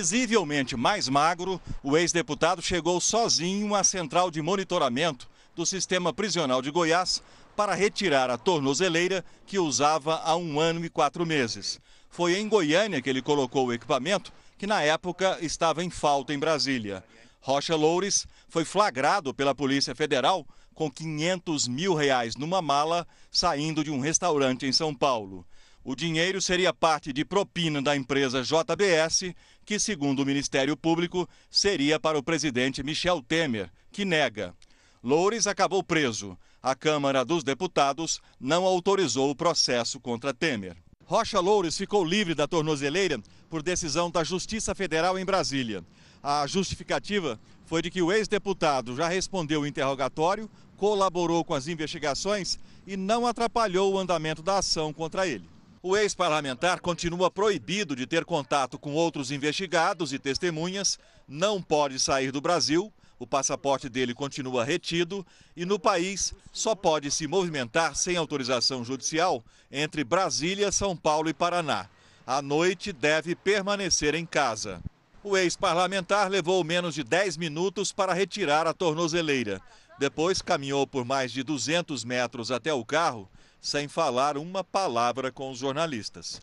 Visivelmente mais magro, o ex-deputado chegou sozinho à central de monitoramento do sistema prisional de Goiás para retirar a tornozeleira que usava há um ano e quatro meses. Foi em Goiânia que ele colocou o equipamento, que na época estava em falta em Brasília. Rocha Loures foi flagrado pela Polícia Federal com 500 mil reais numa mala saindo de um restaurante em São Paulo. O dinheiro seria parte de propina da empresa JBS, que, segundo o Ministério Público, seria para o presidente Michel Temer, que nega. Loures acabou preso. A Câmara dos Deputados não autorizou o processo contra Temer. Rocha Loures ficou livre da tornozeleira por decisão da Justiça Federal em Brasília. A justificativa foi de que o ex-deputado já respondeu o interrogatório, colaborou com as investigações e não atrapalhou o andamento da ação contra ele. O ex-parlamentar continua proibido de ter contato com outros investigados e testemunhas, não pode sair do Brasil, o passaporte dele continua retido e no país só pode se movimentar sem autorização judicial entre Brasília, São Paulo e Paraná. À noite deve permanecer em casa. O ex-parlamentar levou menos de 10 minutos para retirar a tornozeleira. Depois caminhou por mais de 200 metros até o carro sem falar uma palavra com os jornalistas.